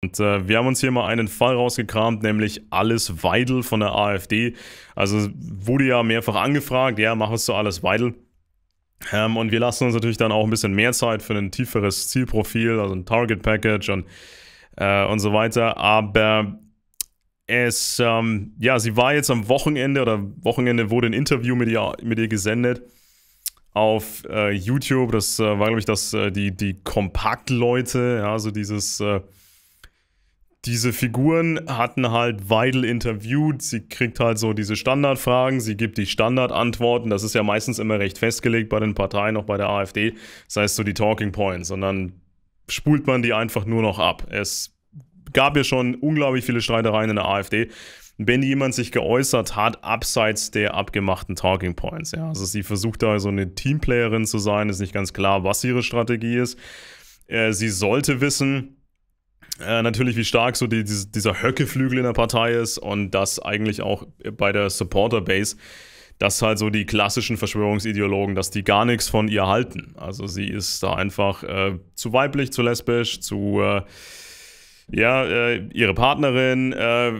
Und äh, wir haben uns hier mal einen Fall rausgekramt, nämlich Alles Weidel von der AfD. Also wurde ja mehrfach angefragt, ja, mach es zu Alles Weidel. Ähm, und wir lassen uns natürlich dann auch ein bisschen mehr Zeit für ein tieferes Zielprofil, also ein Target Package und, äh, und so weiter. Aber es, ähm, ja, sie war jetzt am Wochenende oder Wochenende wurde ein Interview mit ihr, mit ihr gesendet auf äh, YouTube. Das äh, war, glaube ich, das, äh, die, die kompakt ja, so dieses. Äh, diese Figuren hatten halt Weidel interviewt. Sie kriegt halt so diese Standardfragen, sie gibt die Standardantworten. Das ist ja meistens immer recht festgelegt bei den Parteien, auch bei der AfD. Das heißt so die Talking Points. Und dann spult man die einfach nur noch ab. Es gab ja schon unglaublich viele Streitereien in der AfD wenn jemand sich geäußert hat, abseits der abgemachten Talking Points. Ja. Also sie versucht da so eine Teamplayerin zu sein, ist nicht ganz klar, was ihre Strategie ist. Äh, sie sollte wissen, äh, natürlich, wie stark so die, die, dieser Höckeflügel in der Partei ist und das eigentlich auch bei der Supporter-Base, dass halt so die klassischen Verschwörungsideologen, dass die gar nichts von ihr halten. Also sie ist da einfach äh, zu weiblich, zu lesbisch, zu äh, ja, äh, ihre Partnerin äh,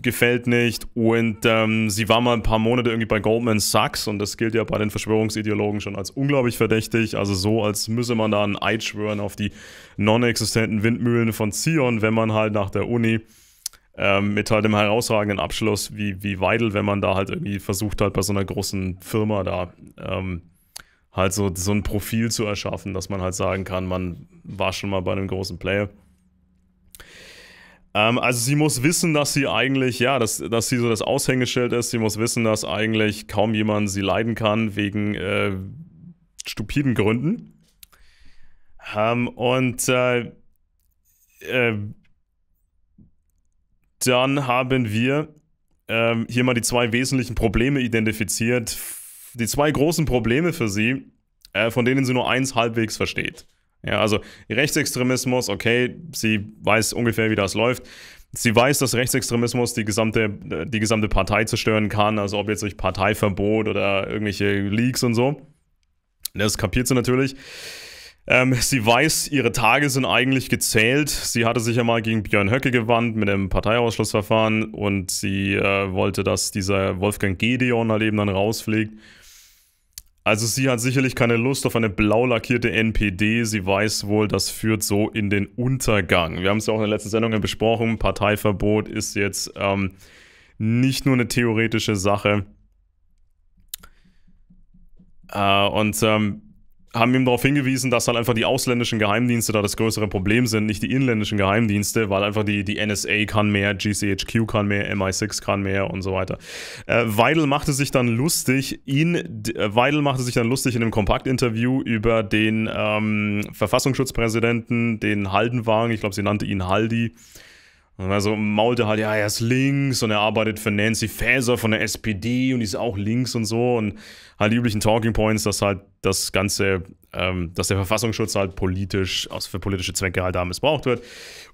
gefällt nicht und ähm, sie war mal ein paar Monate irgendwie bei Goldman Sachs und das gilt ja bei den Verschwörungsideologen schon als unglaublich verdächtig, also so, als müsse man da ein Eid schwören auf die non-existenten Windmühlen von Zion, wenn man halt nach der Uni ähm, mit halt dem herausragenden Abschluss wie, wie Weidel, wenn man da halt irgendwie versucht hat, bei so einer großen Firma da ähm, halt so, so ein Profil zu erschaffen, dass man halt sagen kann, man war schon mal bei einem großen Player. Ähm, also sie muss wissen, dass sie eigentlich, ja, dass, dass sie so das Aushängeschild ist. Sie muss wissen, dass eigentlich kaum jemand sie leiden kann wegen äh, stupiden Gründen. Ähm, und äh, äh, dann haben wir ähm, hier mal die zwei wesentlichen Probleme identifiziert. Die zwei großen Probleme für sie, äh, von denen sie nur eins halbwegs versteht. Ja, also Rechtsextremismus, okay, sie weiß ungefähr, wie das läuft. Sie weiß, dass Rechtsextremismus die gesamte, äh, die gesamte Partei zerstören kann, also ob jetzt durch Parteiverbot oder irgendwelche Leaks und so. Das kapiert sie natürlich. Ähm, sie weiß, ihre Tage sind eigentlich gezählt. Sie hatte sich ja mal gegen Björn Höcke gewandt mit dem Parteiausschlussverfahren und sie äh, wollte, dass dieser Wolfgang Gedeon halt eben dann rausfliegt. Also sie hat sicherlich keine Lust auf eine blau lackierte NPD. Sie weiß wohl, das führt so in den Untergang. Wir haben es ja auch in der letzten Sendung besprochen. Parteiverbot ist jetzt ähm, nicht nur eine theoretische Sache. Äh, und ähm, haben ihm darauf hingewiesen, dass halt einfach die ausländischen Geheimdienste da das größere Problem sind, nicht die inländischen Geheimdienste, weil einfach die, die NSA kann mehr, GCHQ kann mehr, MI6 kann mehr und so weiter. Äh, Weidel machte sich dann lustig, ihn, äh, Weidel machte sich dann lustig in einem Kompaktinterview über den ähm, Verfassungsschutzpräsidenten, den Haldenwagen, ich glaube, sie nannte ihn Haldi, und also maulte halt, ja, er ist links und er arbeitet für Nancy Faeser von der SPD und die ist auch links und so. Und halt die üblichen Talking Points, dass halt das Ganze, ähm, dass der Verfassungsschutz halt politisch, aus, für politische Zwecke halt da missbraucht wird,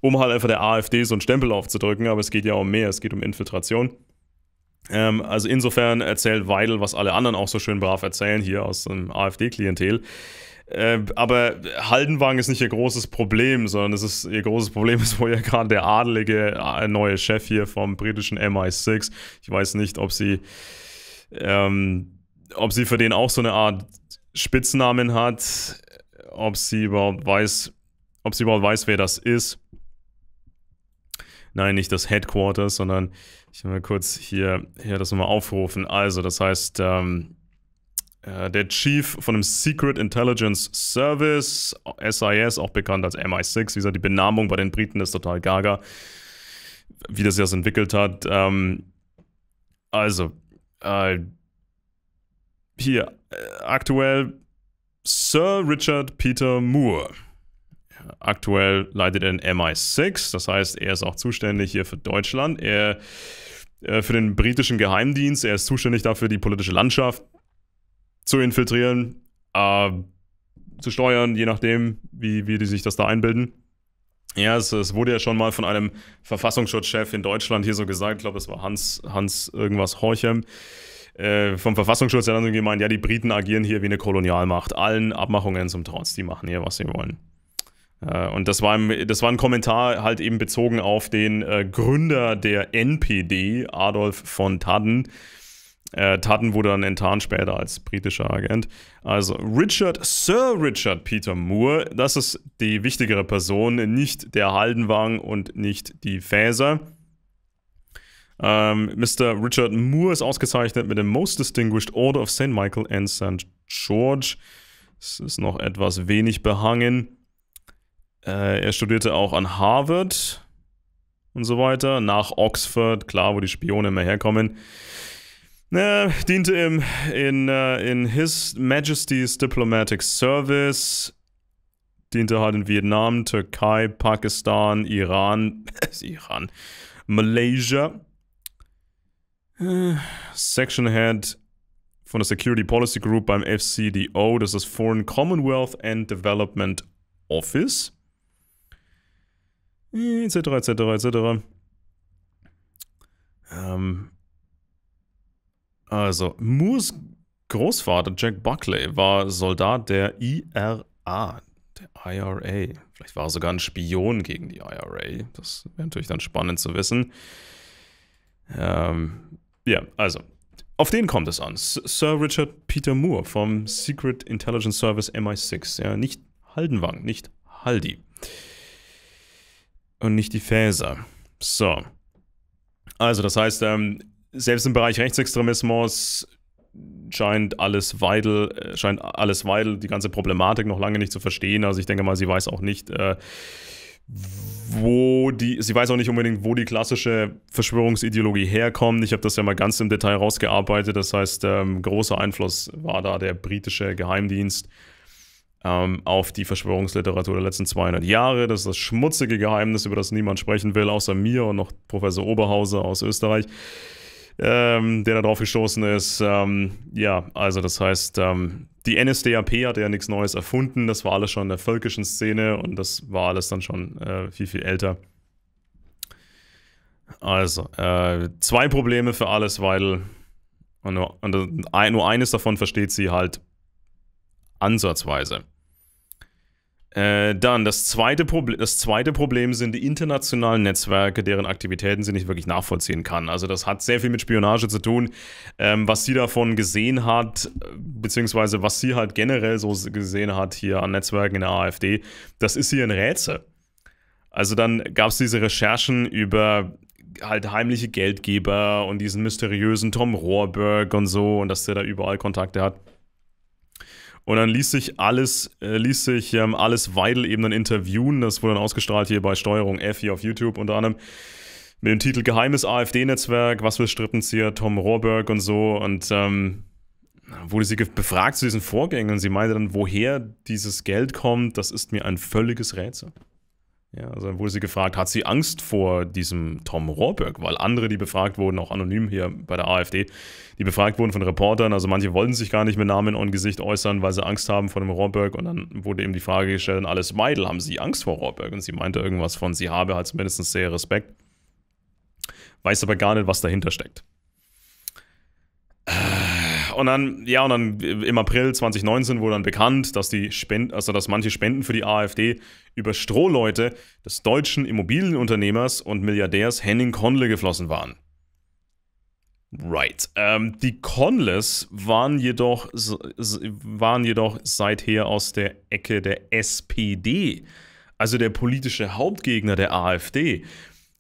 um halt einfach der AfD so einen Stempel aufzudrücken. Aber es geht ja um mehr, es geht um Infiltration. Ähm, also insofern erzählt Weidel, was alle anderen auch so schön brav erzählen hier aus dem AfD-Klientel. Äh, aber Haldenwang ist nicht ihr großes Problem, sondern es ist, ihr großes Problem ist wohl ja gerade der adelige äh, neue Chef hier vom britischen MI6. Ich weiß nicht, ob sie, ähm, ob sie für den auch so eine Art Spitznamen hat, ob sie überhaupt weiß, ob sie überhaupt weiß, wer das ist. Nein, nicht das Headquarters, sondern ich will mal kurz hier, hier das nochmal aufrufen. Also, das heißt, ähm, äh, der Chief von dem Secret Intelligence Service, SIS, auch bekannt als MI6. Wie gesagt, die Benamung bei den Briten ist total gaga, wie das sich das entwickelt hat. Ähm, also, äh, hier, äh, aktuell Sir Richard Peter Moore. Aktuell leitet er den MI6, das heißt, er ist auch zuständig hier für Deutschland. Er äh, für den britischen Geheimdienst, er ist zuständig dafür, die politische Landschaft zu infiltrieren, äh, zu steuern, je nachdem, wie, wie die sich das da einbilden. Ja, es, es wurde ja schon mal von einem Verfassungsschutzchef in Deutschland hier so gesagt, ich glaube, es war Hans, Hans irgendwas Horchem, äh, vom Verfassungsschutz, der dann gemeint, ja, die Briten agieren hier wie eine Kolonialmacht, allen Abmachungen zum Trotz, die machen hier, was sie wollen. Äh, und das war, ein, das war ein Kommentar halt eben bezogen auf den äh, Gründer der NPD, Adolf von Tadden, äh, Tutton wurde dann enttarnt später als britischer Agent. Also Richard, Sir Richard Peter Moore, das ist die wichtigere Person, nicht der Haldenwang und nicht die Fäser. Ähm, Mr. Richard Moore ist ausgezeichnet mit dem Most Distinguished Order of St. Michael and St. George. Es ist noch etwas wenig behangen. Äh, er studierte auch an Harvard und so weiter. Nach Oxford, klar, wo die Spione immer herkommen. Ne, diente im, in, äh, in His Majesty's Diplomatic Service, diente halt in Vietnam, Türkei, Pakistan, Iran, Iran, Malaysia. Äh, Section Head von der Security Policy Group beim FCDO, das ist Foreign Commonwealth and Development Office. Etc., etc., etc. Ähm, also, Moores Großvater Jack Buckley war Soldat der IRA, der IRA. Vielleicht war er sogar ein Spion gegen die IRA. Das wäre natürlich dann spannend zu wissen. Ähm, ja, also, auf den kommt es an. Sir Richard Peter Moore vom Secret Intelligence Service MI6. Ja, nicht Haldenwang, nicht Haldi. Und nicht die Fäser. So. Also, das heißt, ähm, selbst im Bereich Rechtsextremismus scheint alles Weidel, äh, scheint alles Weidel die ganze Problematik noch lange nicht zu verstehen. Also ich denke mal, sie weiß auch nicht, äh, wo die, sie weiß auch nicht unbedingt, wo die klassische Verschwörungsideologie herkommt. Ich habe das ja mal ganz im Detail rausgearbeitet. Das heißt, ähm, großer Einfluss war da der britische Geheimdienst ähm, auf die Verschwörungsliteratur der letzten 200 Jahre. Das ist das schmutzige Geheimnis, über das niemand sprechen will, außer mir und noch Professor Oberhauser aus Österreich ähm, der da drauf gestoßen ist. Ähm, ja, also das heißt, ähm, die NSDAP hat ja nichts Neues erfunden. Das war alles schon in der völkischen Szene und das war alles dann schon äh, viel, viel älter. Also, äh, zwei Probleme für alles, weil Und nur, und äh, nur eines davon versteht sie halt ansatzweise. Äh, dann das zweite, das zweite Problem sind die internationalen Netzwerke, deren Aktivitäten sie nicht wirklich nachvollziehen kann. Also das hat sehr viel mit Spionage zu tun. Ähm, was sie davon gesehen hat, beziehungsweise was sie halt generell so gesehen hat hier an Netzwerken in der AfD, das ist hier ein Rätsel. Also dann gab es diese Recherchen über halt heimliche Geldgeber und diesen mysteriösen Tom Rohrberg und so und dass der da überall Kontakte hat. Und dann ließ sich alles, äh, ließ sich ähm, alles Weidel eben dann interviewen. Das wurde dann ausgestrahlt hier bei Steuerung F hier auf YouTube unter anderem. Mit dem Titel Geheimes AfD-Netzwerk, was will Strippenzieher, Tom Rohrberg und so. Und ähm, wurde sie befragt zu diesen Vorgängen und sie meinte dann, woher dieses Geld kommt, das ist mir ein völliges Rätsel. Ja, also dann wurde sie gefragt, hat sie Angst vor diesem Tom Rohrberg? Weil andere, die befragt wurden, auch anonym hier bei der AfD, die befragt wurden von Reportern, also manche wollten sich gar nicht mit Namen und Gesicht äußern, weil sie Angst haben vor dem Rohrberg. Und dann wurde eben die Frage gestellt alles Meidel, haben sie Angst vor Rohrberg? Und sie meinte irgendwas von, sie habe halt zumindest sehr Respekt, weiß aber gar nicht, was dahinter steckt. Äh und dann, ja, und dann im April 2019 wurde dann bekannt, dass die Spend also dass manche Spenden für die AfD über Strohleute des deutschen Immobilienunternehmers und Milliardärs Henning Conle geflossen waren. Right. Ähm, die Conles waren jedoch, waren jedoch seither aus der Ecke der SPD, also der politische Hauptgegner der AfD.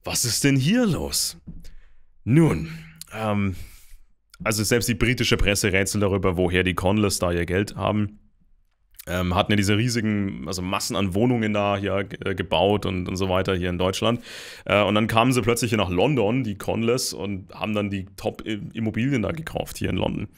Was ist denn hier los? Nun, ähm, also selbst die britische Presse rätselt darüber, woher die Conlers da ihr Geld haben. Ähm, hatten ja diese riesigen, also Massen an Wohnungen da hier äh, gebaut und, und so weiter hier in Deutschland. Äh, und dann kamen sie plötzlich hier nach London, die Conless, und haben dann die Top-Immobilien da gekauft hier in London.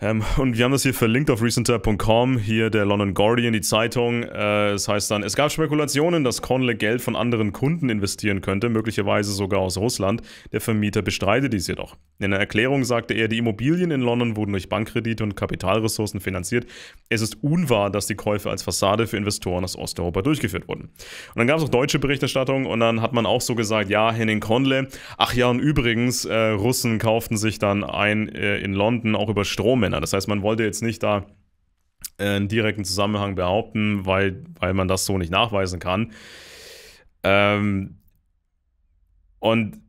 Ähm, und wir haben das hier verlinkt auf recenter.com, hier der London Guardian, die Zeitung. Äh, das heißt dann, es gab Spekulationen, dass Conley Geld von anderen Kunden investieren könnte, möglicherweise sogar aus Russland. Der Vermieter bestreitet dies jedoch. In der Erklärung sagte er, die Immobilien in London wurden durch Bankkredite und Kapitalressourcen finanziert. Es ist unwahr, dass die Käufe als Fassade für Investoren aus Osteuropa durchgeführt wurden. Und dann gab es auch deutsche Berichterstattung und dann hat man auch so gesagt, ja, Henning Kondle, ach ja, und übrigens, äh, Russen kauften sich dann ein äh, in London auch über Strohmänner. Das heißt, man wollte jetzt nicht da äh, einen direkten Zusammenhang behaupten, weil, weil man das so nicht nachweisen kann. Ähm, und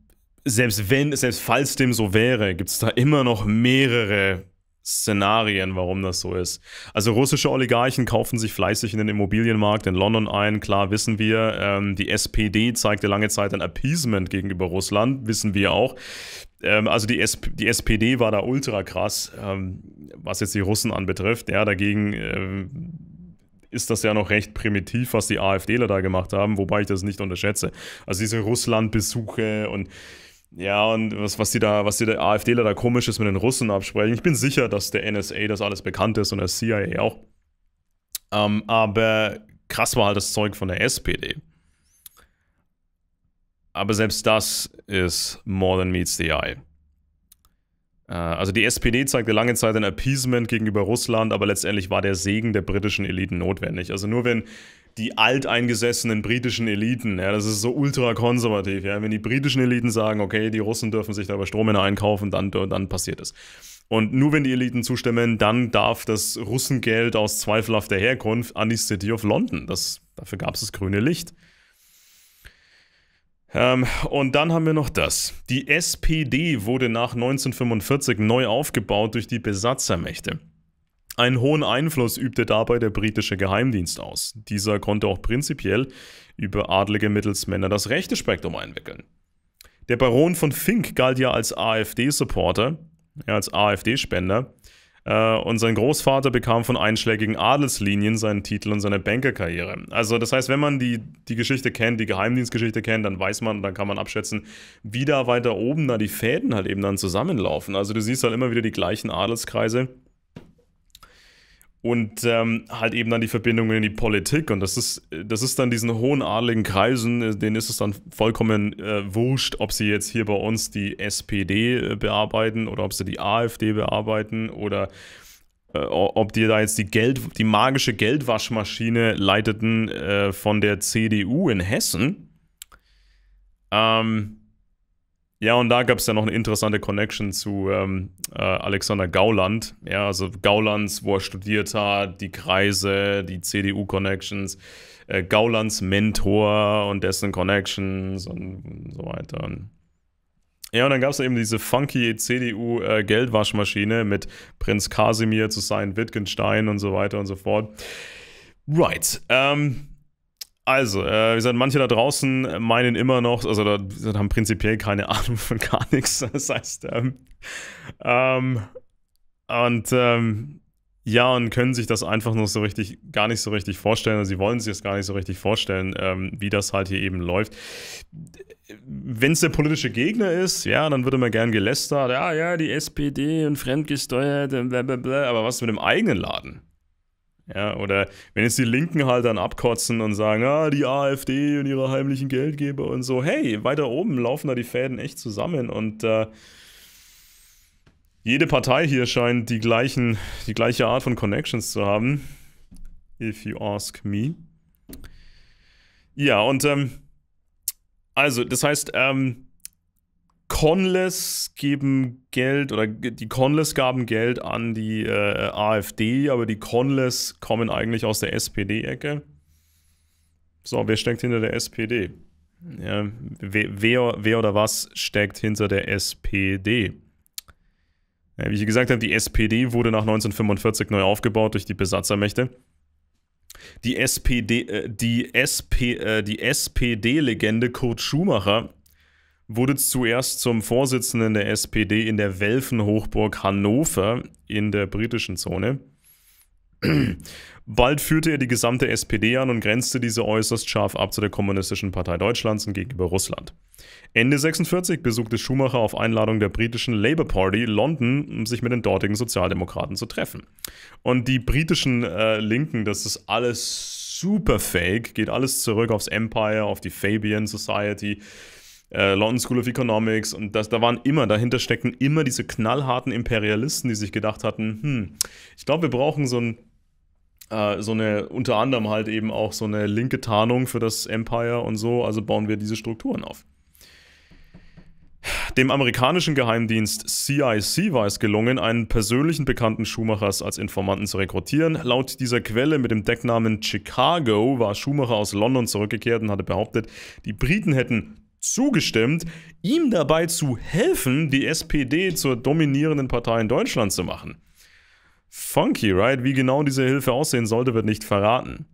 selbst wenn, selbst falls dem so wäre, gibt es da immer noch mehrere Szenarien, warum das so ist. Also russische Oligarchen kaufen sich fleißig in den Immobilienmarkt in London ein, klar wissen wir. Ähm, die SPD zeigte lange Zeit ein Appeasement gegenüber Russland, wissen wir auch. Ähm, also die, SP die, SPD war da ultra krass, ähm, was jetzt die Russen anbetrifft. Ja, dagegen ähm, ist das ja noch recht primitiv, was die AfDler da gemacht haben, wobei ich das nicht unterschätze. Also diese Russland-Besuche und ja, und was, was die da, was die AfDler da komisch ist mit den Russen absprechen. Ich bin sicher, dass der NSA das alles bekannt ist und der CIA auch. Ähm, aber krass war halt das Zeug von der SPD. Aber selbst das ist more than meets the eye. Äh, also die SPD zeigte lange Zeit ein Appeasement gegenüber Russland, aber letztendlich war der Segen der britischen Eliten notwendig. Also nur wenn die alteingesessenen britischen Eliten, ja, das ist so ultrakonservativ, ja, wenn die britischen Eliten sagen, okay, die Russen dürfen sich da über Strohmänner einkaufen, dann, dann passiert es. Und nur wenn die Eliten zustimmen, dann darf das Russengeld aus zweifelhafter Herkunft an die City of London. Das, dafür gab es das grüne Licht. Ähm, und dann haben wir noch das. Die SPD wurde nach 1945 neu aufgebaut durch die Besatzermächte. Einen hohen Einfluss übte dabei der britische Geheimdienst aus. Dieser konnte auch prinzipiell über adlige Mittelsmänner das rechte Spektrum einwickeln. Der Baron von Fink galt ja als AfD-Supporter, ja, als AfD-Spender. Äh, und sein Großvater bekam von einschlägigen Adelslinien seinen Titel und seine Bankerkarriere. Also das heißt, wenn man die, die Geschichte kennt, die Geheimdienstgeschichte kennt, dann weiß man, dann kann man abschätzen, wie da weiter oben da die Fäden halt eben dann zusammenlaufen. Also du siehst halt immer wieder die gleichen Adelskreise und ähm, halt eben dann die Verbindungen in die Politik. Und das ist, das ist dann diesen hohen adligen Kreisen, äh, denen ist es dann vollkommen äh, wurscht, ob sie jetzt hier bei uns die SPD äh, bearbeiten oder ob sie die AfD bearbeiten oder äh, ob die da jetzt die, Geld, die magische Geldwaschmaschine leiteten äh, von der CDU in Hessen. Ähm, ja, und da gab es ja noch eine interessante Connection zu ähm, äh, Alexander Gauland. Ja, also Gaulands, wo er studiert hat, die Kreise, die CDU-Connections, äh, Gaulands Mentor und dessen Connections und so weiter. Ja, und dann gab es eben diese funky CDU-Geldwaschmaschine äh, mit Prinz Kasimir zu sein Wittgenstein und so weiter und so fort. Right. Ähm. Also, äh, wie gesagt, manche da draußen meinen immer noch, also da gesagt, haben prinzipiell keine Ahnung von gar nichts. Das heißt, ähm, ähm, und ähm, ja, und können sich das einfach nur so richtig, gar nicht so richtig vorstellen. oder also sie wollen sich das gar nicht so richtig vorstellen, ähm, wie das halt hier eben läuft. Wenn es der politische Gegner ist, ja, dann wird immer gern gelästert. Ja, ja, die SPD und fremdgesteuert blablabla. Aber was mit dem eigenen Laden? Ja, oder wenn jetzt die Linken halt dann abkotzen und sagen, ah, die AfD und ihre heimlichen Geldgeber und so, hey, weiter oben laufen da die Fäden echt zusammen und äh, jede Partei hier scheint die gleichen, die gleiche Art von Connections zu haben. If you ask me. Ja, und ähm, also, das heißt, ähm, Conless geben Geld oder die Conless gaben Geld an die äh, AfD, aber die Conless kommen eigentlich aus der SPD-Ecke. So, wer steckt hinter der SPD? Ja, wer, wer, oder was steckt hinter der SPD? Ja, wie ich gesagt habe, die SPD wurde nach 1945 neu aufgebaut durch die Besatzermächte. Die SPD, äh, die SP, äh, die SPD-Legende Kurt Schumacher wurde zuerst zum Vorsitzenden der SPD in der Welfenhochburg Hannover in der britischen Zone. Bald führte er die gesamte SPD an und grenzte diese äußerst scharf ab zu der Kommunistischen Partei Deutschlands und gegenüber Russland. Ende 46 besuchte Schumacher auf Einladung der britischen Labour Party London, um sich mit den dortigen Sozialdemokraten zu treffen. Und die britischen äh, Linken, das ist alles super fake, geht alles zurück aufs Empire, auf die Fabian Society, äh, London School of Economics und das, da waren immer, dahinter stecken immer diese knallharten Imperialisten, die sich gedacht hatten, hm, ich glaube, wir brauchen so ein äh, so eine, unter anderem halt eben auch so eine linke Tarnung für das Empire und so, also bauen wir diese Strukturen auf. Dem amerikanischen Geheimdienst CIC war es gelungen, einen persönlichen Bekannten Schumachers als Informanten zu rekrutieren. Laut dieser Quelle mit dem Decknamen Chicago war Schumacher aus London zurückgekehrt und hatte behauptet, die Briten hätten zugestimmt, ihm dabei zu helfen, die SPD zur dominierenden Partei in Deutschland zu machen. Funky, right? Wie genau diese Hilfe aussehen sollte, wird nicht verraten.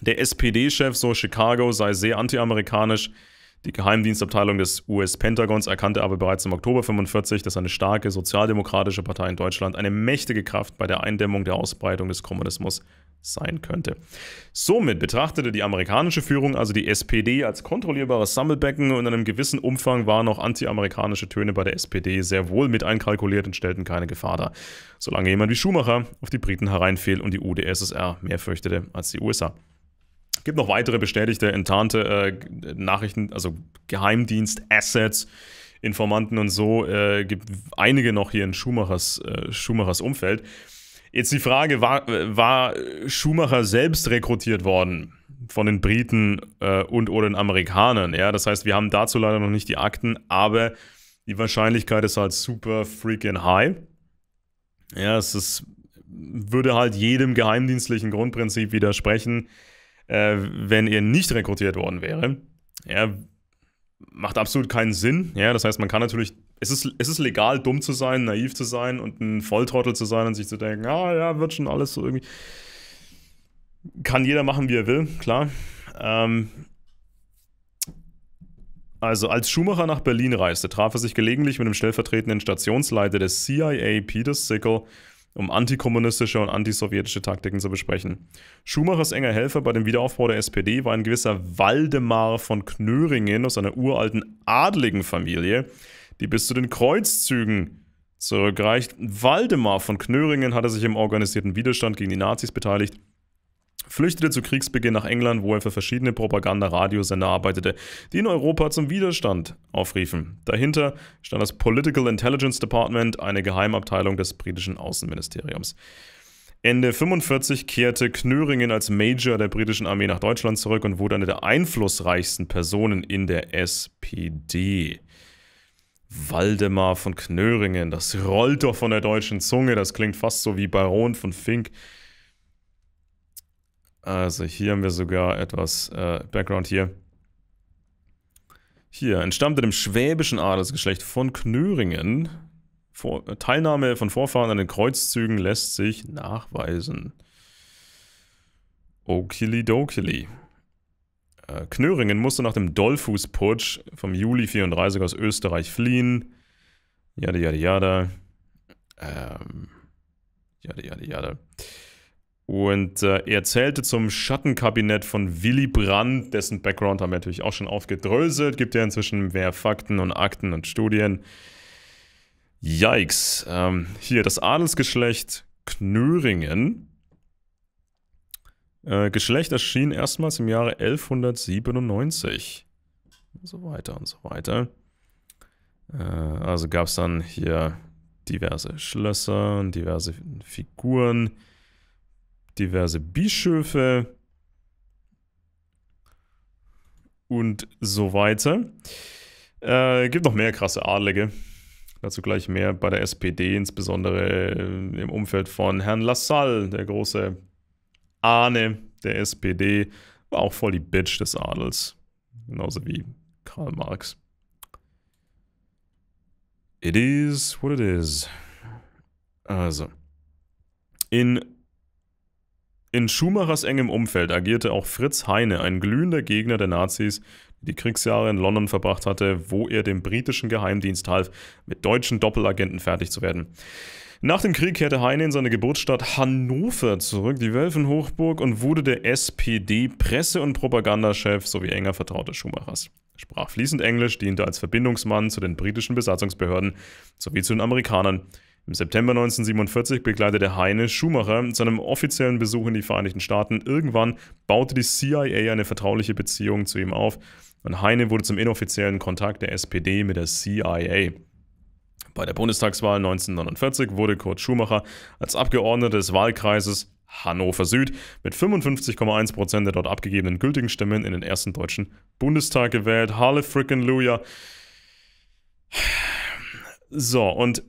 Der SPD-Chef, so Chicago, sei sehr antiamerikanisch. Die Geheimdienstabteilung des US-Pentagons erkannte aber bereits im Oktober 1945, dass eine starke sozialdemokratische Partei in Deutschland eine mächtige Kraft bei der Eindämmung der Ausbreitung des Kommunismus sein könnte. Somit betrachtete die amerikanische Führung also die SPD als kontrollierbares Sammelbecken und in einem gewissen Umfang waren auch antiamerikanische Töne bei der SPD sehr wohl mit einkalkuliert und stellten keine Gefahr dar, solange jemand wie Schumacher auf die Briten hereinfiel und die UdSSR mehr fürchtete als die USA. Es gibt noch weitere bestätigte enttarnte äh, Nachrichten, also Geheimdienst-Assets, Informanten und so. Es äh, gibt einige noch hier in Schumachers, äh, Schumachers Umfeld. Jetzt die Frage, war, war Schumacher selbst rekrutiert worden? von den Briten äh, und oder den Amerikanern. Ja? Das heißt, wir haben dazu leider noch nicht die Akten, aber die Wahrscheinlichkeit ist halt super freaking high. Ja, es ist, würde halt jedem geheimdienstlichen Grundprinzip widersprechen, äh, wenn er nicht rekrutiert worden wäre. Ja, macht absolut keinen Sinn. Ja, das heißt, man kann natürlich es ist, es ist legal, dumm zu sein, naiv zu sein und ein Volltrottel zu sein und sich zu denken, ah ja, wird schon alles so irgendwie. Kann jeder machen, wie er will, klar. Ähm, also, als Schumacher nach Berlin reiste, traf er sich gelegentlich mit dem stellvertretenden Stationsleiter des CIA, Peter Sickle, um antikommunistische und antisowjetische Taktiken zu besprechen. Schumachers enger Helfer bei dem Wiederaufbau der SPD war ein gewisser Waldemar von Knöringen aus einer uralten adligen Familie, die bis zu den Kreuzzügen zurückreicht. Waldemar von Knöringen hatte sich im organisierten Widerstand gegen die Nazis beteiligt flüchtete zu Kriegsbeginn nach England, wo er für verschiedene Propaganda-Radiosender arbeitete, die in Europa zum Widerstand aufriefen. Dahinter stand das Political Intelligence Department, eine Geheimabteilung des britischen Außenministeriums. Ende 45 kehrte Knöringen als Major der britischen Armee nach Deutschland zurück und wurde eine der einflussreichsten Personen in der SPD. Waldemar von Knöringen, das rollt doch von der deutschen Zunge, das klingt fast so wie Baron von Fink. Also hier haben wir sogar etwas äh, Background hier. Hier, entstammte dem schwäbischen Adelsgeschlecht von Knöringen. Vor äh, Teilnahme von Vorfahren an den Kreuzzügen lässt sich nachweisen. Okilidokili. Äh, Knöringen musste nach dem Dollfußputsch vom Juli 34 aus Österreich fliehen. Jada, jada, jada. Ähm, jada, jada, jada. Und äh, er zählte zum Schattenkabinett von Willy Brandt, dessen Background haben wir natürlich auch schon aufgedröselt. Gibt ja inzwischen mehr Fakten und Akten und Studien. Yikes. Ähm, hier das Adelsgeschlecht Knöringen äh, Geschlecht erschien erstmals im Jahre 1197. Und so weiter und so weiter. Äh, also gab es dann hier diverse Schlösser diverse Figuren, diverse Bischöfe und so weiter. Äh, gibt noch mehr krasse Adlige. Dazu gleich mehr bei der SPD, insbesondere äh, im Umfeld von Herrn Lassalle, der große Ahne der SPD war auch voll die Bitch des Adels. Genauso wie Karl Marx. It is what it is. Also. In, in Schumachers engem Umfeld agierte auch Fritz Heine, ein glühender Gegner der Nazis, der die Kriegsjahre in London verbracht hatte, wo er dem britischen Geheimdienst half, mit deutschen Doppelagenten fertig zu werden. Nach dem Krieg kehrte Heine in seine Geburtsstadt Hannover zurück, die Wölfenhochburg, und wurde der SPD-Presse- und Propagandachef sowie enger Vertrauter Schumachers. Er sprach fließend Englisch, diente als Verbindungsmann zu den britischen Besatzungsbehörden sowie zu den Amerikanern. Im September 1947 begleitete Heine Schumacher zu einem offiziellen Besuch in die Vereinigten Staaten. Irgendwann baute die CIA eine vertrauliche Beziehung zu ihm auf und Heine wurde zum inoffiziellen Kontakt der SPD mit der CIA. Bei der Bundestagswahl 1949 wurde Kurt Schumacher als Abgeordneter des Wahlkreises Hannover Süd mit 55,1% der dort abgegebenen gültigen Stimmen in den ersten deutschen Bundestag gewählt. Halle frickin' Luja. So, und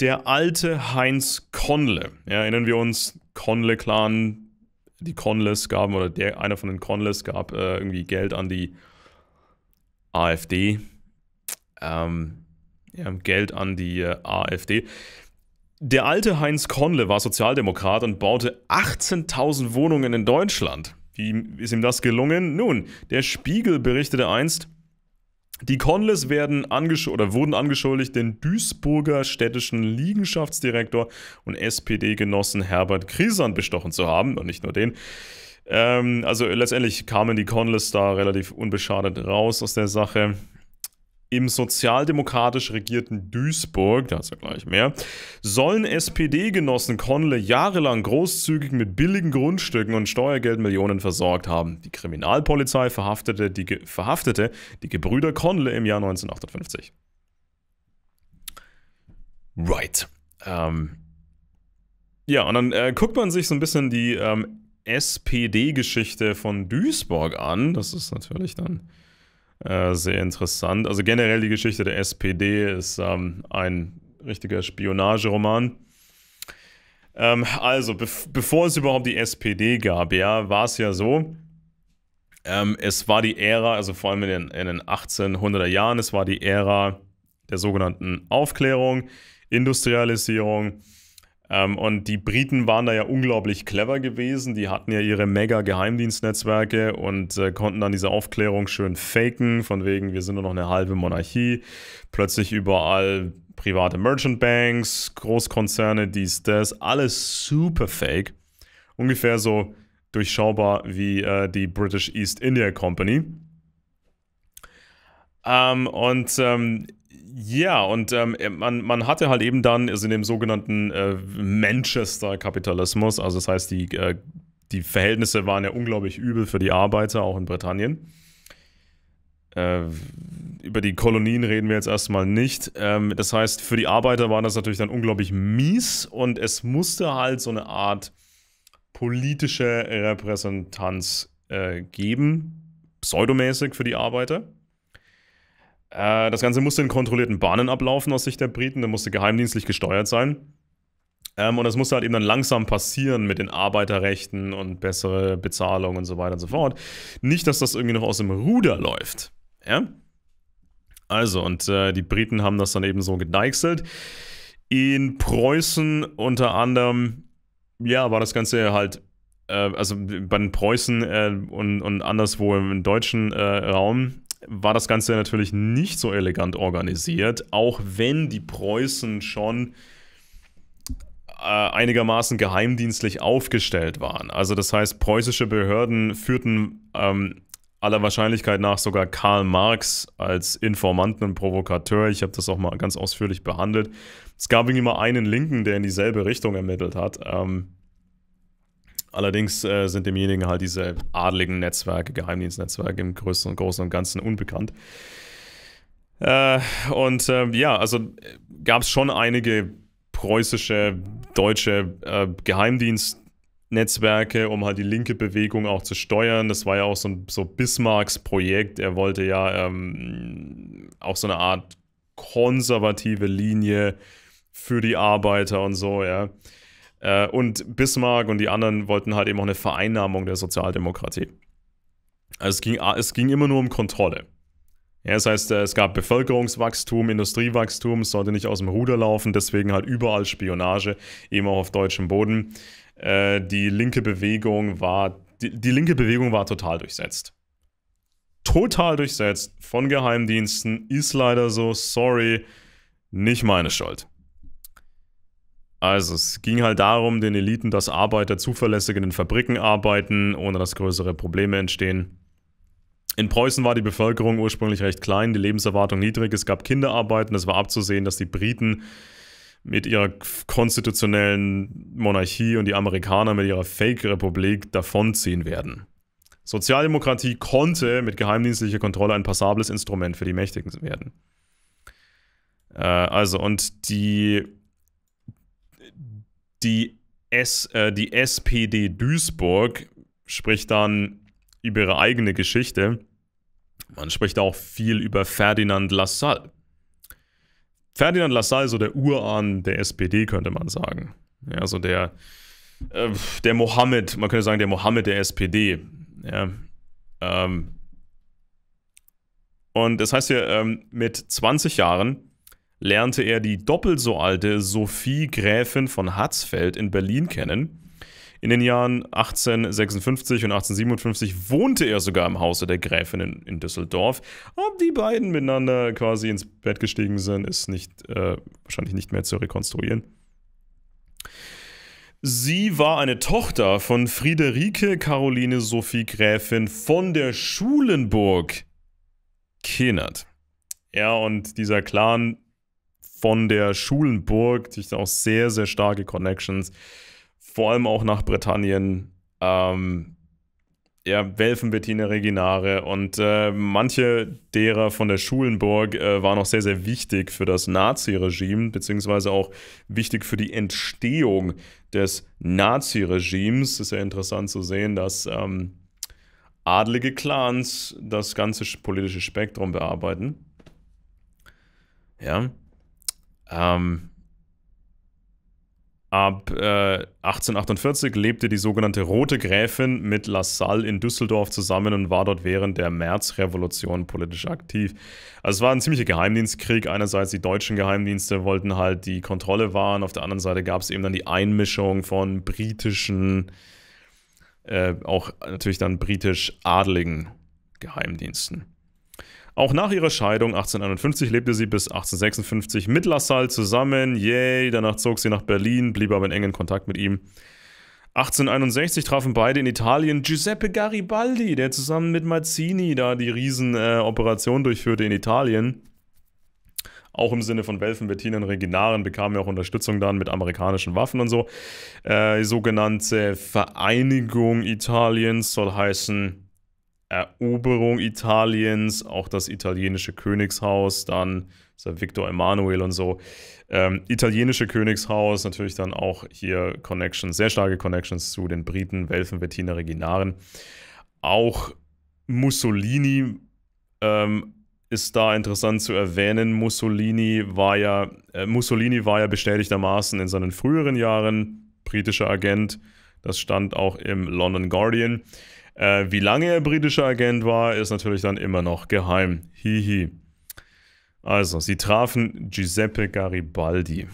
der alte Heinz Conle, ja, erinnern wir uns, Conle-Clan, die Conles gaben, oder der, einer von den Conles gab äh, irgendwie Geld an die AfD. Ähm, Geld an die äh, AfD. Der alte Heinz Konle war Sozialdemokrat und baute 18.000 Wohnungen in Deutschland. Wie ist ihm das gelungen? Nun, der Spiegel berichtete einst, die Conles werden angesch oder wurden angeschuldigt, den Duisburger städtischen Liegenschaftsdirektor und SPD-Genossen Herbert Krisand bestochen zu haben und nicht nur den. Ähm, also letztendlich kamen die Conles da relativ unbeschadet raus aus der Sache. Im sozialdemokratisch regierten Duisburg, da ist ja gleich mehr, sollen SPD-Genossen Conle jahrelang großzügig mit billigen Grundstücken und Steuergeldmillionen versorgt haben. Die Kriminalpolizei verhaftete die, Ge verhaftete die Gebrüder Conle im Jahr 1958. Right. Ähm ja, und dann äh, guckt man sich so ein bisschen die ähm, SPD-Geschichte von Duisburg an. Das ist natürlich dann äh, sehr interessant. Also generell die Geschichte der SPD ist ähm, ein richtiger Spionageroman. Ähm, also, be bevor es überhaupt die SPD gab, ja, war es ja so, ähm, es war die Ära, also vor allem in den, in den 1800er Jahren, es war die Ära der sogenannten Aufklärung, Industrialisierung, ähm, und die Briten waren da ja unglaublich clever gewesen. Die hatten ja ihre mega Geheimdienstnetzwerke und äh, konnten dann diese Aufklärung schön faken, von wegen, wir sind nur noch eine halbe Monarchie. Plötzlich überall private Merchant Banks, Großkonzerne, dies, das, alles super fake. Ungefähr so durchschaubar wie äh, die British East India Company. Ähm, und ähm, ja, und ähm, äh, man, man hatte halt eben dann, also in dem sogenannten äh, Manchester-Kapitalismus, also das heißt, die, äh, die Verhältnisse waren ja unglaublich übel für die Arbeiter, auch in Britannien. Äh, über die Kolonien reden wir jetzt erstmal nicht. Ähm, das heißt, für die Arbeiter war das natürlich dann unglaublich mies und es musste halt so eine Art politische Repräsentanz äh, geben, pseudomäßig für die Arbeiter. Äh, das Ganze musste in kontrollierten Bahnen ablaufen aus Sicht der Briten, dann musste geheimdienstlich gesteuert sein. Ähm, und das musste halt eben dann langsam passieren mit den Arbeiterrechten und bessere Bezahlung und so weiter und so fort. Nicht, dass das irgendwie noch aus dem Ruder läuft. Ja? Also, und äh, die Briten haben das dann eben so gedeichselt. In Preußen unter anderem, ja, war das Ganze halt, äh, also bei den Preußen äh, und, und anderswo im, im deutschen äh, Raum, war das Ganze natürlich nicht so elegant organisiert, auch wenn die Preußen schon äh, einigermaßen geheimdienstlich aufgestellt waren. Also das heißt, preußische Behörden führten ähm, aller Wahrscheinlichkeit nach sogar Karl Marx als Informanten und Provokateur. Ich habe das auch mal ganz ausführlich behandelt. Es gab irgendwie mal einen Linken, der in dieselbe Richtung ermittelt hat. Ähm, Allerdings äh, sind demjenigen halt diese adligen Netzwerke, Geheimdienstnetzwerke im Größten und Großen und Ganzen unbekannt. Äh, und äh, ja, also äh, gab es schon einige preußische, deutsche äh, Geheimdienstnetzwerke, um halt die linke Bewegung auch zu steuern. Das war ja auch so, ein, so Bismarcks Projekt. Er wollte ja ähm, auch so eine Art konservative Linie für die Arbeiter und so, ja. Äh, und Bismarck und die anderen wollten halt eben auch eine Vereinnahmung der Sozialdemokratie. Also es ging, ah, es ging immer nur um Kontrolle. Ja, das heißt, äh, es gab Bevölkerungswachstum, Industriewachstum, es sollte nicht aus dem Ruder laufen, deswegen halt überall Spionage, eben auch auf deutschem Boden. Äh, die linke Bewegung war, die, die linke Bewegung war total durchsetzt. Total durchsetzt von Geheimdiensten, ist leider so, sorry, nicht meine Schuld. Also es ging halt darum, den Eliten, dass Arbeiter zuverlässig in den Fabriken arbeiten, ohne dass größere Probleme entstehen. In Preußen war die Bevölkerung ursprünglich recht klein, die Lebenserwartung niedrig, es gab Kinderarbeit und es war abzusehen, dass die Briten mit ihrer konstitutionellen Monarchie und die Amerikaner mit ihrer Fake-Republik davonziehen werden. Sozialdemokratie konnte mit geheimdienstlicher Kontrolle ein passables Instrument für die Mächtigen werden. Äh, also, und die die, S, äh, die SPD Duisburg spricht dann über ihre eigene Geschichte. Man spricht auch viel über Ferdinand Lassalle. Ferdinand Lassalle, so der Urahn der SPD, könnte man sagen. Ja, so der, äh, der Mohammed, man könnte sagen, der Mohammed der SPD. Ja, ähm. Und das heißt hier, ähm, mit 20 Jahren lernte er die doppelt so alte Sophie Gräfin von Hatzfeld in Berlin kennen. In den Jahren 1856 und 1857 wohnte er sogar im Hause der Gräfin in, in Düsseldorf. Ob die beiden miteinander quasi ins Bett gestiegen sind, ist nicht, äh, wahrscheinlich nicht mehr zu rekonstruieren. Sie war eine Tochter von Friederike Caroline Sophie Gräfin von der Schulenburg. Kenert. Er und dieser Clan von der Schulenburg, sich auch sehr, sehr starke Connections, vor allem auch nach Britannien. Ähm, ja, Welfenbettiner Reginare und äh, manche derer von der Schulenburg äh, waren auch sehr, sehr wichtig für das Naziregime, beziehungsweise auch wichtig für die Entstehung des Naziregimes. Ist ja interessant zu sehen, dass ähm, adlige Clans das ganze politische Spektrum bearbeiten. Ja, ähm, ab äh, 1848 lebte die sogenannte Rote Gräfin mit La Salle in Düsseldorf zusammen und war dort während der Märzrevolution politisch aktiv. Also es war ein ziemlicher Geheimdienstkrieg. Einerseits die deutschen Geheimdienste wollten halt die Kontrolle wahren, auf der anderen Seite gab es eben dann die Einmischung von britischen, äh, auch natürlich dann britisch adligen Geheimdiensten. Auch nach ihrer Scheidung 1851 lebte sie bis 1856 mit Lassalle zusammen. Yay, danach zog sie nach Berlin, blieb aber in engen Kontakt mit ihm. 1861 trafen beide in Italien Giuseppe Garibaldi, der zusammen mit Mazzini da die Riesenoperation äh, durchführte in Italien. Auch im Sinne von Welfen, Bettinen, Reginaren bekam er auch Unterstützung dann mit amerikanischen Waffen und so. Äh, die sogenannte Vereinigung Italiens soll heißen Eroberung Italiens, auch das italienische Königshaus, dann ja Victor Emanuel und so. Ähm, italienische Königshaus, natürlich dann auch hier Connections, sehr starke Connections zu den Briten, Welfen, Wettiner, Reginaren. Auch Mussolini ähm, ist da interessant zu erwähnen. Mussolini war ja, äh, Mussolini war ja bestätigtermaßen in seinen früheren Jahren britischer Agent. Das stand auch im London Guardian. Äh, wie lange er britischer Agent war, ist natürlich dann immer noch geheim. Hihi. Also, sie trafen Giuseppe Garibaldi.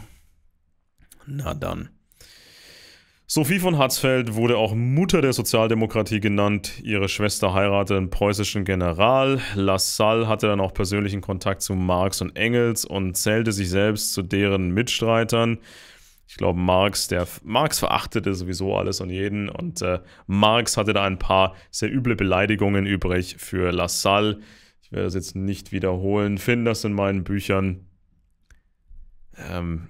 Na dann. Sophie von Hatzfeld wurde auch Mutter der Sozialdemokratie genannt. Ihre Schwester heiratete einen preußischen General. Lassalle hatte dann auch persönlichen Kontakt zu Marx und Engels und zählte sich selbst zu deren Mitstreitern ich glaube, Marx, der Marx verachtete sowieso alles und jeden und äh, Marx hatte da ein paar sehr üble Beleidigungen übrig für Lassalle. Ich werde das jetzt nicht wiederholen, finde das in meinen Büchern. Ähm,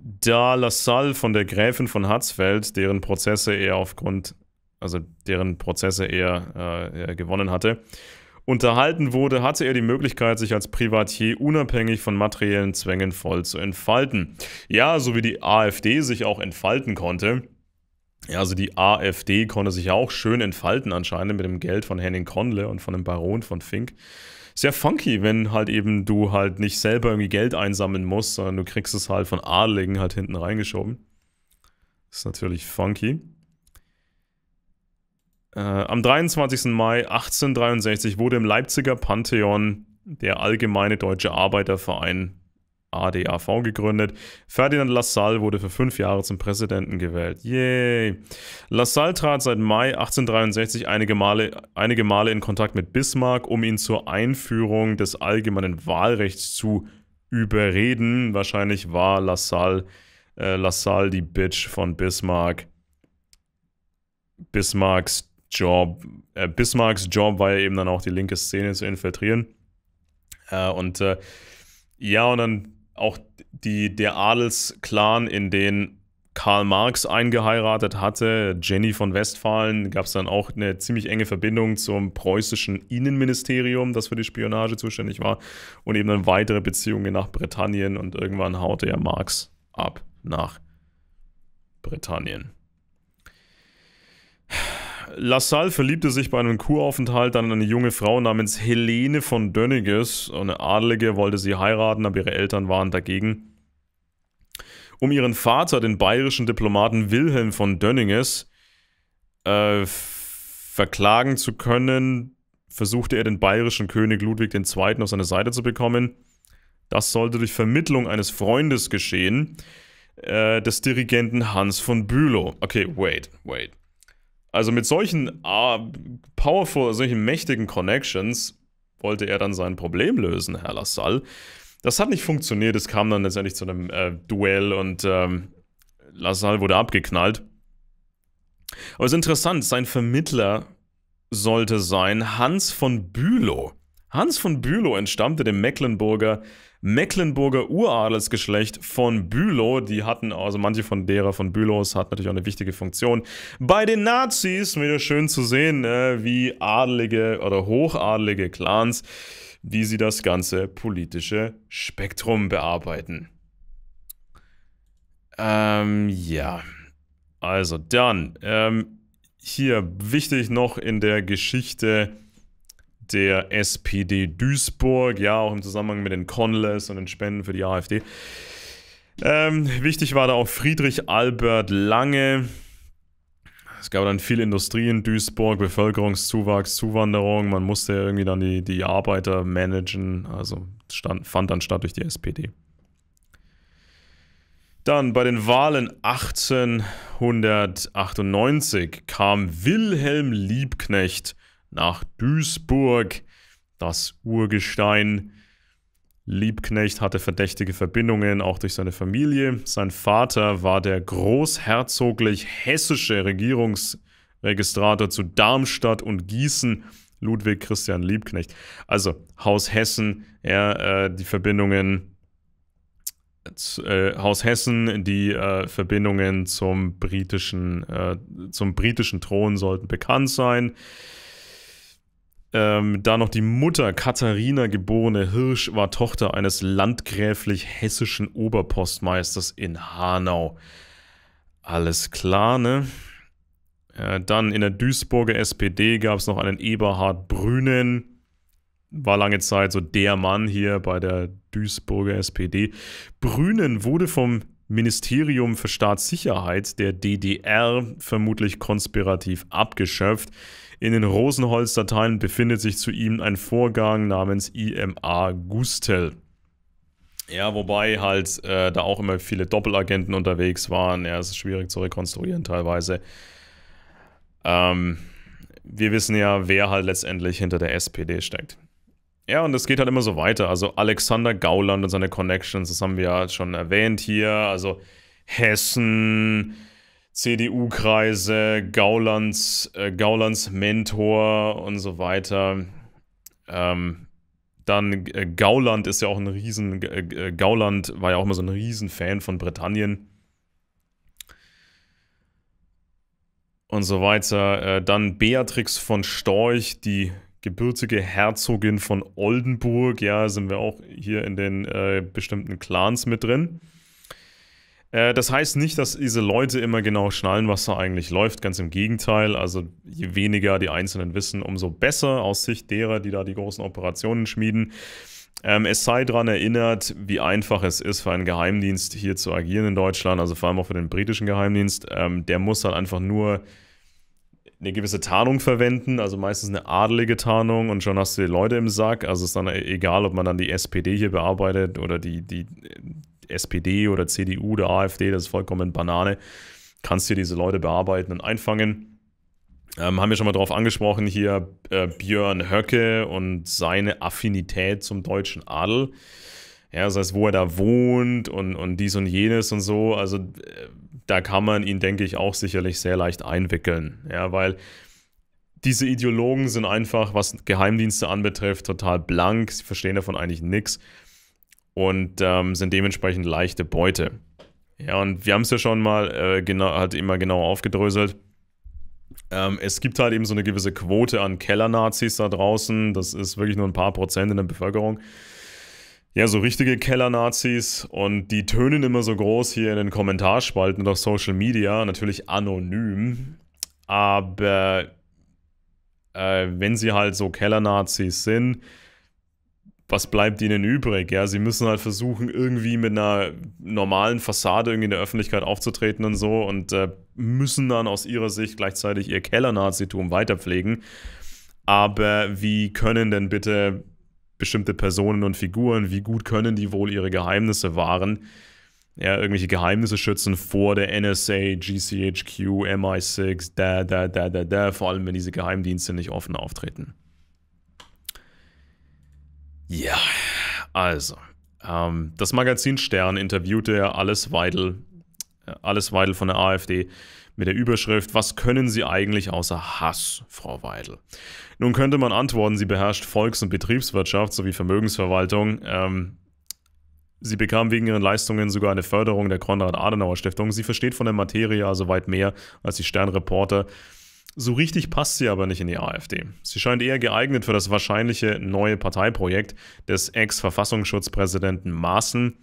da Lassalle von der Gräfin von Hatzfeld, deren Prozesse er aufgrund, also deren Prozesse er, äh, er gewonnen hatte, unterhalten wurde, hatte er die Möglichkeit, sich als Privatier unabhängig von materiellen Zwängen voll zu entfalten. Ja, so wie die AfD sich auch entfalten konnte. Ja, also die AfD konnte sich ja auch schön entfalten anscheinend mit dem Geld von Henning Konle und von dem Baron von Fink. Sehr funky, wenn halt eben du halt nicht selber irgendwie Geld einsammeln musst, sondern du kriegst es halt von Adligen halt hinten reingeschoben. Ist natürlich funky. Äh, am 23. Mai 1863 wurde im Leipziger Pantheon der Allgemeine Deutsche Arbeiterverein ADAV gegründet. Ferdinand Lassalle wurde für fünf Jahre zum Präsidenten gewählt. Yay! Lassalle trat seit Mai 1863 einige Male, einige Male in Kontakt mit Bismarck, um ihn zur Einführung des allgemeinen Wahlrechts zu überreden. Wahrscheinlich war Lassalle, äh, Lassalle die Bitch von Bismarck. Bismarcks Job, äh, Bismarcks Job war ja eben dann auch die linke Szene zu infiltrieren. Äh, und äh, ja, und dann auch die, der Adelsklan, in den Karl Marx eingeheiratet hatte, Jenny von Westfalen, gab es dann auch eine ziemlich enge Verbindung zum preußischen Innenministerium, das für die Spionage zuständig war, und eben dann weitere Beziehungen nach Britannien und irgendwann haute ja Marx ab nach Britannien. LaSalle verliebte sich bei einem Kuraufenthalt dann in eine junge Frau namens Helene von Dönniges. Eine Adelige wollte sie heiraten, aber ihre Eltern waren dagegen. Um ihren Vater, den bayerischen Diplomaten Wilhelm von Dönniges, äh, verklagen zu können, versuchte er den bayerischen König Ludwig II. auf seine Seite zu bekommen. Das sollte durch Vermittlung eines Freundes geschehen, äh, des Dirigenten Hans von Bülow. Okay, wait, wait. Also mit solchen uh, powerful, solchen mächtigen Connections wollte er dann sein Problem lösen, Herr Lassalle. Das hat nicht funktioniert. Es kam dann letztendlich zu einem äh, Duell und ähm, Lassalle wurde abgeknallt. Aber es ist interessant, sein Vermittler sollte sein Hans von Bülow. Hans von Bülow entstammte dem Mecklenburger Mecklenburger Uradelsgeschlecht von Bülow. Die hatten, also manche von derer von Bülows hat natürlich auch eine wichtige Funktion. Bei den Nazis, wieder schön zu sehen, äh, wie adelige oder hochadelige Clans, wie sie das ganze politische Spektrum bearbeiten. Ähm, ja. Also dann, ähm, hier wichtig noch in der Geschichte der SPD Duisburg, ja, auch im Zusammenhang mit den Conles und den Spenden für die AfD. Ähm, wichtig war da auch Friedrich Albert Lange. Es gab dann viel Industrie in Duisburg, Bevölkerungszuwachs, Zuwanderung. Man musste irgendwie dann die, die Arbeiter managen. Also stand, fand dann statt durch die SPD. Dann bei den Wahlen 1898 kam Wilhelm Liebknecht nach Duisburg, das Urgestein. Liebknecht hatte verdächtige Verbindungen, auch durch seine Familie. Sein Vater war der großherzoglich hessische Regierungsregistrator zu Darmstadt und Gießen, Ludwig Christian Liebknecht. Also Haus Hessen, ja, äh, die Verbindungen, äh, Haus Hessen, die äh, Verbindungen zum britischen, äh, zum britischen Thron sollten bekannt sein. Ähm, da noch die Mutter Katharina geborene Hirsch war Tochter eines landgräflich hessischen Oberpostmeisters in Hanau. Alles klar, ne? Äh, dann in der Duisburger SPD gab es noch einen Eberhard Brünen. War lange Zeit so der Mann hier bei der Duisburger SPD. Brünen wurde vom Ministerium für Staatssicherheit der DDR vermutlich konspirativ abgeschöpft. In den Rosenholz-Dateien befindet sich zu ihm ein Vorgang namens IMA Gustel. Ja, wobei halt äh, da auch immer viele Doppelagenten unterwegs waren. Ja, es ist schwierig zu rekonstruieren teilweise. Ähm, wir wissen ja, wer halt letztendlich hinter der SPD steckt. Ja, und es geht halt immer so weiter. Also Alexander Gauland und seine Connections, das haben wir ja schon erwähnt hier. Also Hessen, CDU-Kreise, Gaulands, äh, Gaulands Mentor und so weiter. Ähm, dann äh, Gauland ist ja auch ein riesen, äh, äh, Gauland war ja auch immer so ein Riesenfan von Britannien. Und so weiter. Äh, dann Beatrix von Storch, die gebürtige Herzogin von Oldenburg. Ja, sind wir auch hier in den äh, bestimmten Clans mit drin. Äh, das heißt nicht, dass diese Leute immer genau schnallen, was da eigentlich läuft. Ganz im Gegenteil. Also je weniger die Einzelnen wissen, umso besser aus Sicht derer, die da die großen Operationen schmieden. Ähm, es sei daran erinnert, wie einfach es ist für einen Geheimdienst hier zu agieren in Deutschland, also vor allem auch für den britischen Geheimdienst. Ähm, der muss halt einfach nur eine gewisse Tarnung verwenden, also meistens eine adelige Tarnung und schon hast du die Leute im Sack. Also ist dann egal, ob man dann die SPD hier bearbeitet oder die, die SPD oder CDU oder AfD, das ist vollkommen Banane. Kannst dir diese Leute bearbeiten und einfangen. Ähm, haben wir schon mal drauf angesprochen hier äh, Björn Höcke und seine Affinität zum deutschen Adel. Ja, das heißt, wo er da wohnt und, und dies und jenes und so. Also äh, da kann man ihn, denke ich, auch sicherlich sehr leicht einwickeln. Ja, weil diese Ideologen sind einfach, was Geheimdienste anbetrifft, total blank. Sie verstehen davon eigentlich nichts und ähm, sind dementsprechend leichte Beute. Ja, und wir haben es ja schon mal äh, genau, halt immer genau aufgedröselt. Ähm, es gibt halt eben so eine gewisse Quote an Kellernazis da draußen. Das ist wirklich nur ein paar Prozent in der Bevölkerung. Ja, so richtige Kellernazis und die tönen immer so groß hier in den Kommentarspalten und auf Social Media, natürlich anonym. Aber äh, wenn sie halt so Kellernazis sind, was bleibt ihnen übrig? Ja, sie müssen halt versuchen, irgendwie mit einer normalen Fassade irgendwie in der Öffentlichkeit aufzutreten und so und äh, müssen dann aus ihrer Sicht gleichzeitig ihr Kellernazitum nazitum weiterpflegen. Aber wie können denn bitte bestimmte Personen und Figuren, wie gut können die wohl ihre Geheimnisse wahren? Ja, irgendwelche Geheimnisse schützen vor der NSA, GCHQ, MI6, da, da, da, da, da, vor allem wenn diese Geheimdienste nicht offen auftreten. Also, ähm, das Magazin Stern interviewte Alice Weidel, äh, Alice Weidel von der AfD mit der Überschrift Was können Sie eigentlich außer Hass, Frau Weidel? Nun könnte man antworten, sie beherrscht Volks- und Betriebswirtschaft sowie Vermögensverwaltung. Ähm, Sie bekam wegen ihren Leistungen sogar eine Förderung der Konrad-Adenauer-Stiftung. Sie versteht von der Materie also weit mehr als die Sternreporter. reporter so richtig passt sie aber nicht in die AfD. Sie scheint eher geeignet für das wahrscheinliche neue Parteiprojekt des Ex-Verfassungsschutzpräsidenten Maaßen.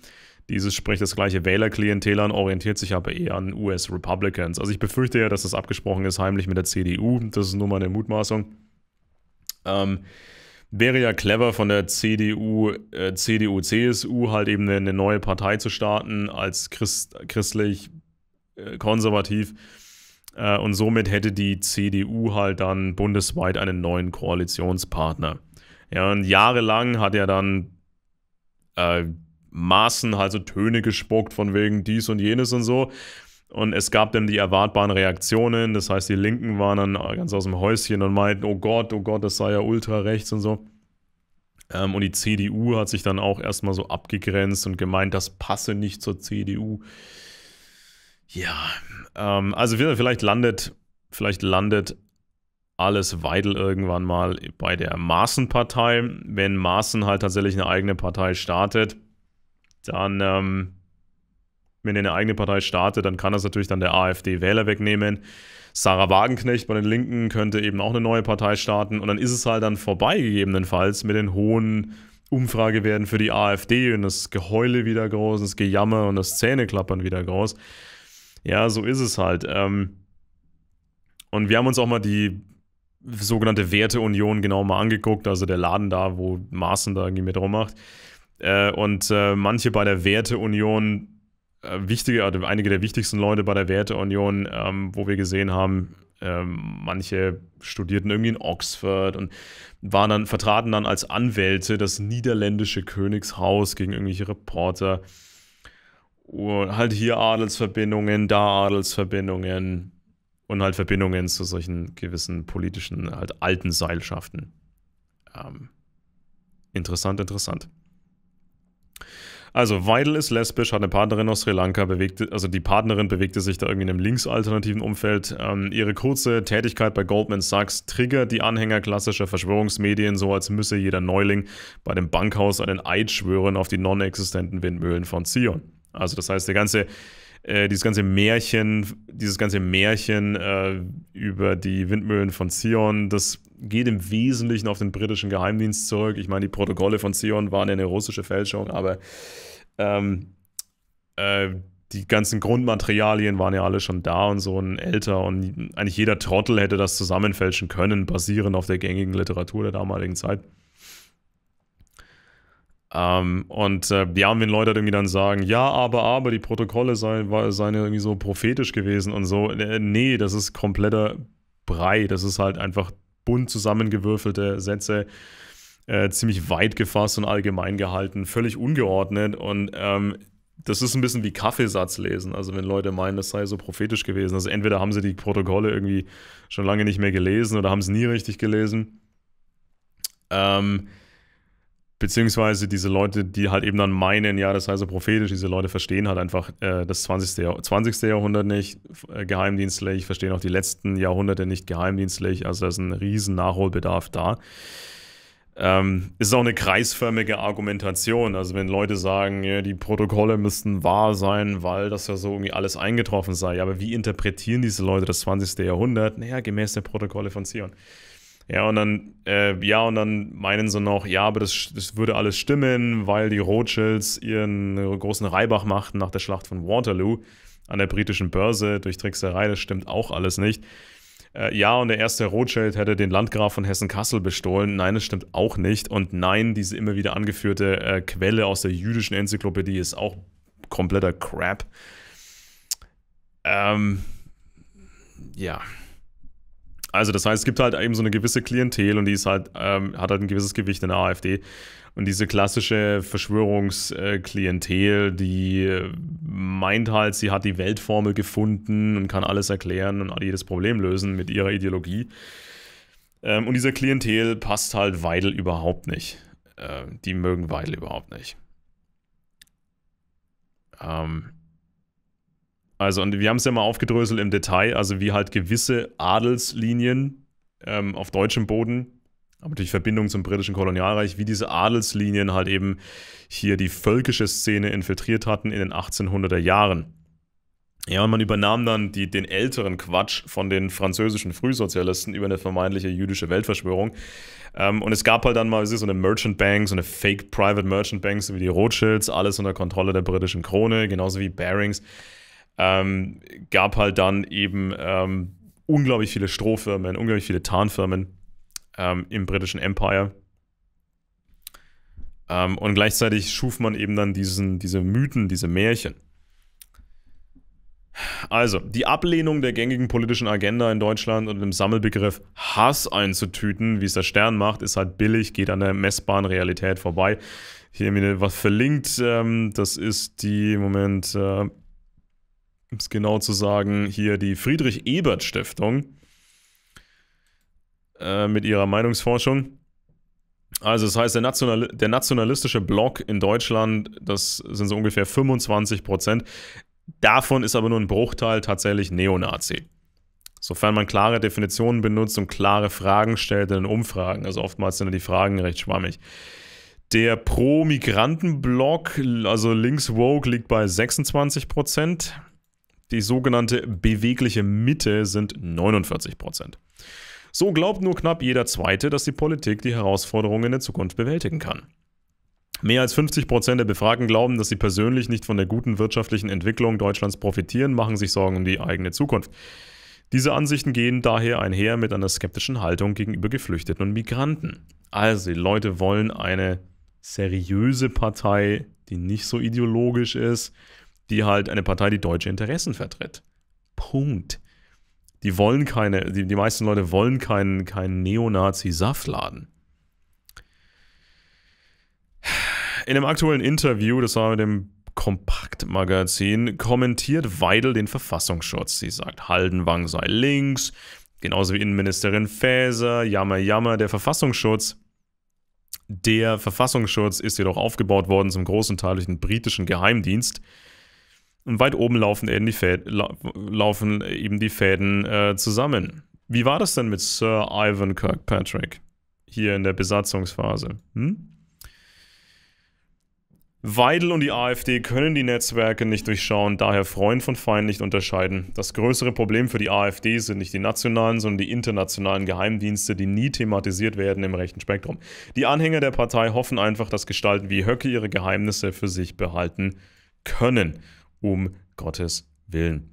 Dieses spricht das gleiche Wählerklientel an, orientiert sich aber eher an US Republicans. Also ich befürchte ja, dass das abgesprochen ist, heimlich mit der CDU. Das ist nur meine Mutmaßung. Ähm, wäre ja clever von der CDU, äh, CDU, CSU halt eben eine, eine, neue Partei zu starten als Christ, christlich, äh, konservativ äh, und somit hätte die CDU halt dann bundesweit einen neuen Koalitionspartner. Ja, und jahrelang hat er dann äh, Maßen, also Töne gespuckt von wegen dies und jenes und so. Und es gab dann die erwartbaren Reaktionen. Das heißt, die Linken waren dann ganz aus dem Häuschen und meinten, oh Gott, oh Gott, das sei ja ultra rechts und so. Ähm, und die CDU hat sich dann auch erstmal so abgegrenzt und gemeint, das passe nicht zur CDU. Ja, ähm, also vielleicht landet, vielleicht landet alles Weidel irgendwann mal bei der Maaßen-Partei. Wenn Maaßen halt tatsächlich eine eigene Partei startet, dann, ähm, wenn er eine eigene Partei startet, dann kann das natürlich dann der AfD Wähler wegnehmen. Sarah Wagenknecht bei den Linken könnte eben auch eine neue Partei starten und dann ist es halt dann vorbei gegebenenfalls mit den hohen Umfragewerten für die AfD und das Geheule wieder groß, das Gejammer und das Zähneklappern wieder groß. Ja, so ist es halt. Ähm und wir haben uns auch mal die sogenannte Werteunion genau mal angeguckt, also der Laden da, wo Maaßen da irgendwie mit rummacht. Äh, und äh, manche bei der Werteunion, äh, wichtige, also einige der wichtigsten Leute bei der Werteunion, ähm, wo wir gesehen haben, ähm, manche studierten irgendwie in Oxford und waren dann, vertraten dann als Anwälte das niederländische Königshaus gegen irgendwelche Reporter. Und halt hier Adelsverbindungen, da Adelsverbindungen und halt Verbindungen zu solchen gewissen politischen, halt alten Seilschaften. Ähm, interessant, interessant. Also, Weidel ist lesbisch, hat eine Partnerin aus Sri Lanka, bewegte, also die Partnerin bewegte sich da irgendwie in einem linksalternativen Umfeld. Ähm, ihre kurze Tätigkeit bei Goldman Sachs triggert die Anhänger klassischer Verschwörungsmedien, so als müsse jeder Neuling bei dem Bankhaus einen Eid schwören auf die non-existenten Windmühlen von Zion. Also das heißt, der ganze, äh, dieses ganze Märchen, dieses ganze Märchen äh, über die Windmühlen von Zion, das geht im Wesentlichen auf den britischen Geheimdienst zurück. Ich meine, die Protokolle von Zion waren ja eine russische Fälschung, aber ähm, äh, die ganzen Grundmaterialien waren ja alle schon da und so ein älter und eigentlich jeder Trottel hätte das zusammenfälschen können, basierend auf der gängigen Literatur der damaligen Zeit. Ähm, und äh, ja, und wenn Leute irgendwie dann sagen, ja, aber, aber, die Protokolle seien, seien irgendwie so prophetisch gewesen und so, äh, nee, das ist kompletter Brei, das ist halt einfach bunt zusammengewürfelte Sätze, äh, ziemlich weit gefasst und allgemein gehalten, völlig ungeordnet und ähm, das ist ein bisschen wie Kaffeesatz lesen. Also wenn Leute meinen, das sei so prophetisch gewesen. Also entweder haben sie die Protokolle irgendwie schon lange nicht mehr gelesen oder haben es nie richtig gelesen. Ähm, Beziehungsweise diese Leute, die halt eben dann meinen, ja, das heißt so prophetisch, diese Leute verstehen halt einfach äh, das 20. Jahrh 20. Jahrhundert nicht, äh, geheimdienstlich, verstehen auch die letzten Jahrhunderte nicht geheimdienstlich, also da ist ein riesen Nachholbedarf da. Ähm, ist auch eine kreisförmige Argumentation. Also wenn Leute sagen, ja, die Protokolle müssten wahr sein, weil das ja so irgendwie alles eingetroffen sei. Aber wie interpretieren diese Leute das 20. Jahrhundert? Naja, gemäß der Protokolle von Zion. Ja, und dann, äh, ja, und dann meinen sie noch, ja, aber das, das würde alles stimmen, weil die Rothschilds ihren großen Reibach machten nach der Schlacht von Waterloo an der britischen Börse durch Trickserei, das stimmt auch alles nicht. Äh, ja, und der erste Rothschild hätte den Landgraf von Hessen-Kassel bestohlen. Nein, das stimmt auch nicht. Und nein, diese immer wieder angeführte äh, Quelle aus der jüdischen Enzyklopädie ist auch kompletter Crap. Ähm, ja. Also das heißt, es gibt halt eben so eine gewisse Klientel und die ist halt, ähm, hat halt ein gewisses Gewicht in der AfD. Und diese klassische Verschwörungsklientel, äh, die äh, meint halt, sie hat die Weltformel gefunden und kann alles erklären und jedes Problem lösen mit ihrer Ideologie. Ähm, und dieser Klientel passt halt Weidel überhaupt nicht. Ähm, die mögen Weidel überhaupt nicht. Ähm, also, und wir haben es ja mal aufgedröselt im Detail, also wie halt gewisse Adelslinien ähm, auf deutschem Boden, aber durch Verbindung zum britischen Kolonialreich, wie diese Adelslinien halt eben hier die völkische Szene infiltriert hatten in den 1800er Jahren. Ja, und man übernahm dann die, den älteren Quatsch von den französischen Frühsozialisten über eine vermeintliche jüdische Weltverschwörung. Ähm, und es gab halt dann mal so eine Merchant Bank, so eine Fake Private Merchant Bank, so wie die Rothschilds, alles unter Kontrolle der britischen Krone, genauso wie Barings ähm, gab halt dann eben ähm, unglaublich viele Strohfirmen, unglaublich viele Tarnfirmen ähm, im britischen Empire. Ähm, und gleichzeitig schuf man eben dann diesen, diese Mythen, diese Märchen. Also, die Ablehnung der gängigen politischen Agenda in Deutschland und dem Sammelbegriff Hass einzutüten, wie es der Stern macht, ist halt billig, geht an der messbaren Realität vorbei. Hier mir was verlinkt, ähm, das ist die, Moment, äh, um es genau zu sagen, hier die Friedrich-Ebert-Stiftung äh, mit ihrer Meinungsforschung. Also das heißt, der, National der nationalistische Block in Deutschland, das sind so ungefähr 25 Prozent. Davon ist aber nur ein Bruchteil tatsächlich Neonazi. Sofern man klare Definitionen benutzt und klare Fragen stellt in den Umfragen. Also oftmals sind die Fragen recht schwammig. Der Pro-Migranten-Block, also links-woke, liegt bei 26 Prozent. Die sogenannte bewegliche Mitte sind 49 Prozent. So glaubt nur knapp jeder Zweite, dass die Politik die Herausforderungen in der Zukunft bewältigen kann. Mehr als 50 Prozent der Befragten glauben, dass sie persönlich nicht von der guten wirtschaftlichen Entwicklung Deutschlands profitieren, machen sich Sorgen um die eigene Zukunft. Diese Ansichten gehen daher einher mit einer skeptischen Haltung gegenüber Geflüchteten und Migranten. Also, die Leute wollen eine seriöse Partei, die nicht so ideologisch ist, die halt eine Partei, die deutsche Interessen vertritt. Punkt. Die wollen keine, die, die meisten Leute wollen keinen, keinen Neonazi-Saftladen. In einem aktuellen Interview, das war mit dem Kompakt-Magazin, kommentiert Weidel den Verfassungsschutz. Sie sagt, Haldenwang sei links, genauso wie Innenministerin Faeser, Jammer, Jammer, der Verfassungsschutz. Der Verfassungsschutz ist jedoch aufgebaut worden zum großen Teil durch den britischen Geheimdienst. Und weit oben laufen eben die Fäden, laufen eben die Fäden äh, zusammen. Wie war das denn mit Sir Ivan Kirkpatrick hier in der Besatzungsphase? Hm? Weidel und die AfD können die Netzwerke nicht durchschauen, daher Freund von Feind nicht unterscheiden. Das größere Problem für die AfD sind nicht die nationalen, sondern die internationalen Geheimdienste, die nie thematisiert werden im rechten Spektrum. Die Anhänger der Partei hoffen einfach, dass Gestalten wie Höcke ihre Geheimnisse für sich behalten können um Gottes Willen.